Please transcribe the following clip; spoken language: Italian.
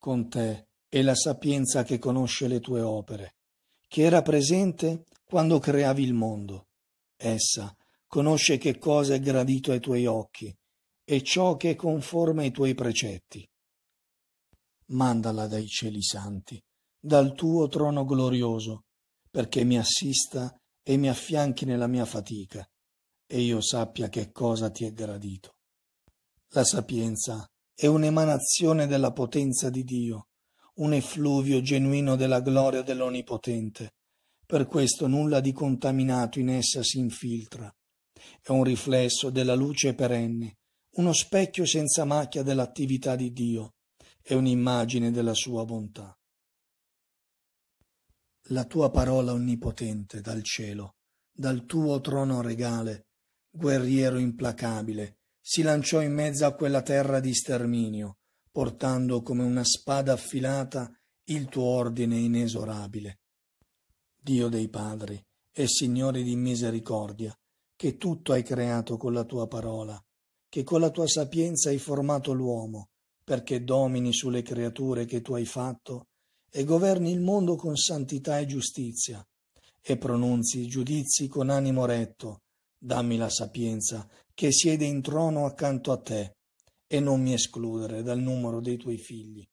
con te e la sapienza che conosce le tue opere, che era presente quando creavi il mondo. Essa conosce che cosa è gradito ai tuoi occhi e ciò che è conforme ai tuoi precetti. Mandala dai cieli santi, dal tuo trono glorioso, perché mi assista e mi affianchi nella mia fatica, e io sappia che cosa ti è gradito. La sapienza è un'emanazione della potenza di Dio, un effluvio genuino della gloria dell'Onnipotente. Per questo nulla di contaminato in essa si infiltra. È un riflesso della luce perenne, uno specchio senza macchia dell'attività di Dio, è un'immagine della sua bontà. La tua parola onnipotente dal cielo, dal tuo trono regale, guerriero implacabile, si lanciò in mezzo a quella terra di sterminio, portando come una spada affilata il tuo ordine inesorabile. Dio dei padri e Signore di misericordia, che tutto hai creato con la tua parola, che con la tua sapienza hai formato l'uomo, perché domini sulle creature che tu hai fatto e governi il mondo con santità e giustizia, e pronunzi giudizi con animo retto. Dammi la sapienza che siede in trono accanto a te, e non mi escludere dal numero dei tuoi figli.